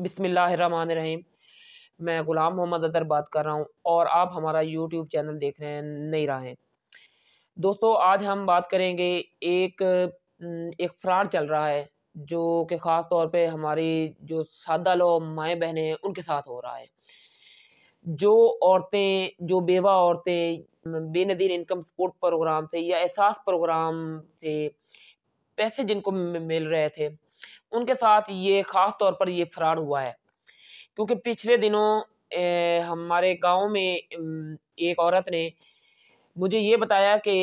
बिसमीम मैं ग़ुलाम मोहम्मद अदर बात कर रहा हूँ और आप हमारा यूट्यूब चैनल देख रहे हैं नहीं रहा है दोस्तों आज हम बात करेंगे एक एक फ्रॉड चल रहा है जो कि ख़ास तौर पे हमारी जो सादा लो माएँ बहनें हैं उनके साथ हो रहा है जो औरतें जो बेवा औरतें बेनदीन इनकम सपोर्ट प्रोग्राम से या एहसास प्रोग्राम से पैसे जिनको मिल रहे थे उनके साथ ये ख़ास तौर पर ये फरार हुआ है क्योंकि पिछले दिनों ए, हमारे गांव में एक औरत ने मुझे ये बताया कि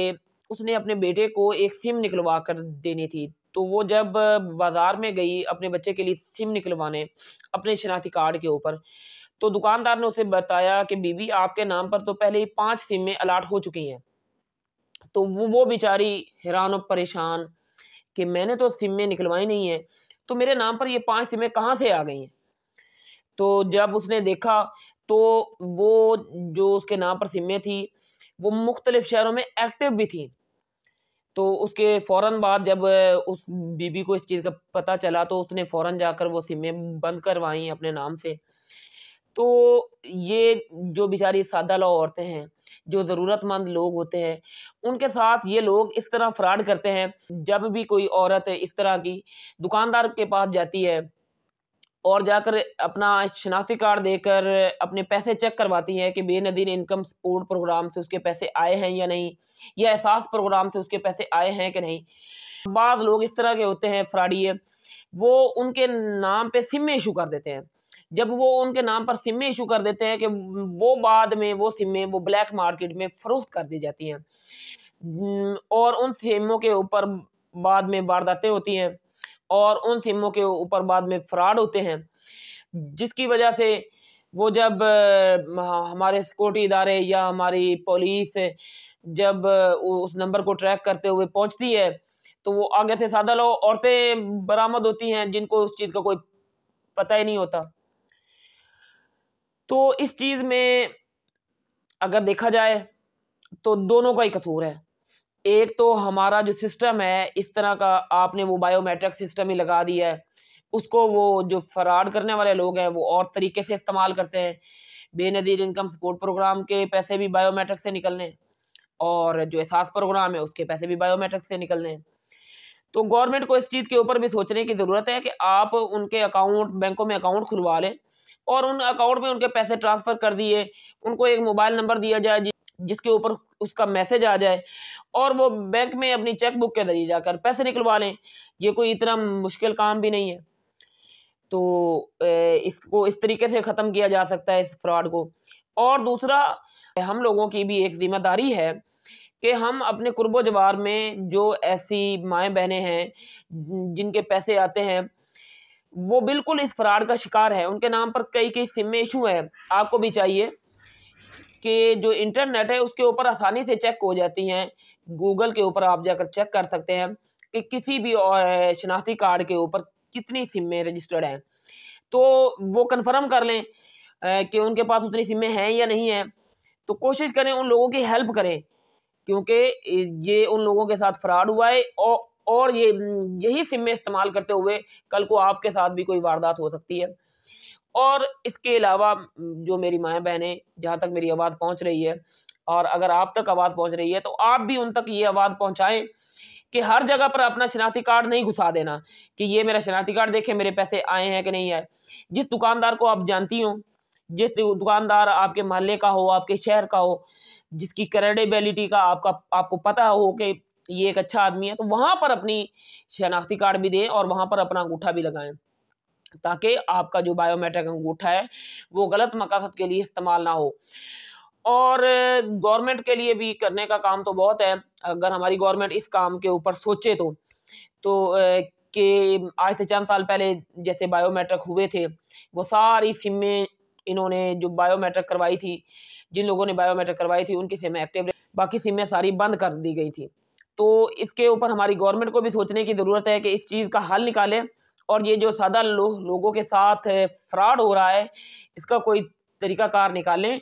उसने अपने बेटे को एक सिम निकलवा कर देनी थी तो वो जब बाज़ार में गई अपने बच्चे के लिए सिम निकलवाने अपने शिनाती कार्ड के ऊपर तो दुकानदार ने उसे बताया कि बीबी आपके नाम पर तो पहले ही पाँच सिमें अलाट हो चुकी हैं तो वो वो बेचारी हैरान और परेशान कि मैंने तो सिमें निकलवाई नहीं है तो मेरे नाम पर ये पांच सिमें कहाँ से आ गई हैं तो जब उसने देखा तो वो जो उसके नाम पर सिमें थी वो मुख्तलिफ शहरों में एक्टिव भी थी तो उसके फ़ौर बाद जब उस बीबी को इस चीज़ का पता चला तो उसने फ़ौर जाकर वो सिमें बंद करवाई अपने नाम से तो ये जो बेचारी सादा ला औरतें हैं जो ज़रूरतमंद लोग होते हैं उनके साथ ये लोग इस तरह फ्रॉड करते हैं जब भी कोई औरत इस तरह की दुकानदार के पास जाती है और जाकर अपना शनाख्ती कार्ड देकर अपने पैसे चेक करवाती है कि बेनदीन इनकम सपोर्ट प्रोग्राम से उसके पैसे आए हैं या नहीं या एहसास प्रोग्राम से उसके पैसे आए हैं कि नहीं बाद लोग इस तरह के होते हैं फ्राडिये वो उनके नाम पे सिम इशू कर देते हैं जब वो उनके नाम पर सिमें इशू कर देते हैं कि वो बाद में वो सिमें वो ब्लैक मार्केट में फ़रोख्त कर दी जाती हैं और उन सिमों के ऊपर बाद में वारदातें होती हैं और उन सिमों के ऊपर बाद में फ्रॉड होते हैं जिसकी वजह से वो जब हमारे सिक्योरिटी इदारे या हमारी पुलिस जब उस नंबर को ट्रैक करते हुए पहुंचती है तो वो आगे से सादा लो औरतें बरामद होती हैं जिनको उस चीज़ का कोई पता ही नहीं होता तो इस चीज़ में अगर देखा जाए तो दोनों का ही कसूर है एक तो हमारा जो सिस्टम है इस तरह का आपने वो बायोमेट्रिक सिस्टम ही लगा दिया है उसको वो जो फ्रॉड करने वाले लोग हैं वो और तरीके से इस्तेमाल करते हैं बेनज़ीर इनकम सपोर्ट प्रोग्राम के पैसे भी बायोमेट्रिक से निकलने और जो एहसास प्रोग्राम है उसके पैसे भी बायोमेट्रिक से निकलने तो गवर्नमेंट को इस चीज़ के ऊपर भी सोचने की ज़रूरत है कि आप उनके अकाउंट बैंकों में अकाउंट खुलवा लें और उन अकाउंट में उनके पैसे ट्रांसफ़र कर दिए उनको एक मोबाइल नंबर दिया जाए जिसके ऊपर उसका मैसेज आ जाए और वो बैंक में अपनी चेकबुक के जरिए जाकर पैसे निकलवा लें ये कोई इतना मुश्किल काम भी नहीं है तो इसको इस तरीके से ख़त्म किया जा सकता है इस फ्रॉड को और दूसरा हम लोगों की भी एक ज़िम्मेदारी है कि हम अपने कुर्बो जवार में जो ऐसी माएँ बहनें हैं जिनके पैसे आते हैं वो बिल्कुल इस फ्रॉड का शिकार है उनके नाम पर कई कई सिम में इशू हैं आपको भी चाहिए कि जो इंटरनेट है उसके ऊपर आसानी से चेक हो जाती हैं गूगल के ऊपर आप जाकर चेक कर सकते हैं कि किसी भी और शनाख्ती कार्ड के ऊपर कितनी सिमें रजिस्टर्ड हैं तो वो कन्फर्म कर लें कि उनके पास उतनी सिमें हैं या नहीं हैं तो कोशिश करें उन लोगों की हेल्प करें क्योंकि ये उन लोगों के साथ फ्रॉड हुआ है और और ये यही सिम में इस्तेमाल करते हुए कल को आपके साथ भी कोई वारदात हो सकती है और इसके अलावा जो मेरी माएँ बहनें जहाँ तक मेरी आवाज़ पहुँच रही है और अगर आप तक आवाज़ पहुँच रही है तो आप भी उन तक ये आवाज़ पहुँचाएँ कि हर जगह पर अपना शनाख्ती कार्ड नहीं घुसा देना कि ये मेरा शनाख्ती कार्ड देखे मेरे पैसे आए हैं कि नहीं आए जिस दुकानदार को आप जानती हो जिस दुकानदार आपके मोहल्ले का हो आपके शहर का हो जिसकी क्रेडिबिलिटी का आपका आपको पता हो कि ये एक अच्छा आदमी है तो वहाँ पर अपनी शनाख्ती कार्ड भी दें और वहाँ पर अपना अंगूठा भी लगाएं ताकि आपका जो बायोमेट्रिक अंगूठा है वो गलत मकासद के लिए इस्तेमाल ना हो और गवर्नमेंट के लिए भी करने का काम तो बहुत है अगर हमारी गवर्नमेंट इस काम के ऊपर सोचे तो तो कि आज से चंद साल पहले जैसे बायोमेट्रिक हुए थे वो सारी सिमें इन्होंने जो बायोमेट्रिक करवाई थी जिन लोगों ने बायोमेट्रिक करवाई थी उनकी सिमें एक्टिव बाकी सिमें सारी बंद कर दी गई थी तो इसके ऊपर हमारी गवर्नमेंट को भी सोचने की ज़रूरत है कि इस चीज़ का हल निकालें और ये जो सादा लो, लोगों के साथ फ्रॉड हो रहा है इसका कोई तरीक़ाकार निकालें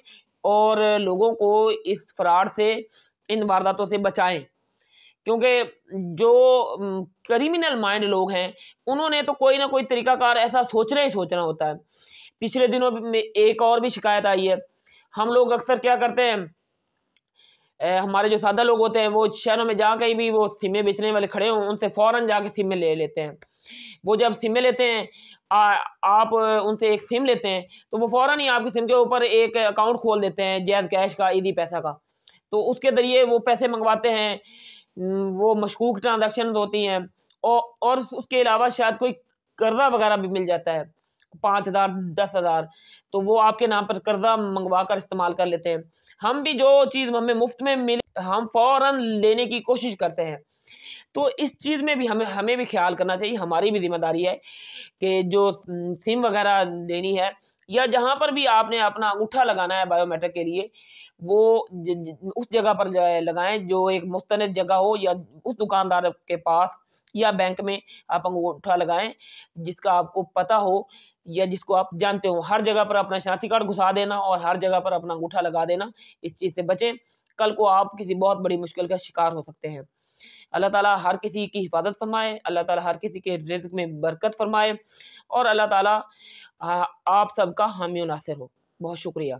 और लोगों को इस फ्रॉड से इन वारदातों से बचाएं क्योंकि जो क्रिमिनल माइंड लोग हैं उन्होंने तो कोई ना कोई तरीक़ाकार ऐसा सोचना ही सोचना होता है पिछले दिनों में एक और भी शिकायत आई है हम लोग अक्सर क्या करते हैं हमारे जो सादा लोग होते हैं वो शहरों में जा कहीं भी वो सिमें बेचने वाले खड़े हों उनसे फ़ौरन कर सिमें ले लेते हैं वो जब सिमें लेते हैं आ, आप उनसे एक सिम लेते हैं तो वो फ़ौर ही आपकी सिम के ऊपर एक अकाउंट खोल देते हैं जैद कैश का ईदी पैसा का तो उसके ज़रिए वो पैसे मंगवाते हैं वो मशकूक ट्रांजेक्शन होती हैं और, और उसके अलावा शायद कोई कर्जा वगैरह भी मिल जाता है पाँच हज़ार दस हज़ार तो वो आपके नाम पर कर्जा मंगवा कर इस्तेमाल कर लेते हैं हम भी जो चीज़ हमें मुफ्त में मिले हम फ़ौर लेने की कोशिश करते हैं तो इस चीज़ में भी हमें हमें भी ख्याल करना चाहिए हमारी भी जिम्मेदारी है कि जो सिम वगैरह लेनी है या जहाँ पर भी आपने अपना अंगूठा लगाना है बायोमेट्रिक के लिए वो ज, ज, उस जगह पर लगाएं जो एक मुस्तंद जगह हो या उस दुकानदार के पास या बैंक में आप अंगूठा लगाएं जिसका आपको पता हो या जिसको आप जानते हो हर जगह पर अपना शनाती कार्ड घुसा देना और हर जगह पर अपना अंगूठा लगा देना इस चीज़ से बचें कल को आप किसी बहुत बड़ी मुश्किल का शिकार हो सकते हैं अल्लाह ताला हर किसी की हिफाजत फरमाए अल्लाह ताला हर किसी के रिज्क में बरकत फरमाए और अल्लाह ताला आप सबका हामी नासिर हो बहुत शुक्रिया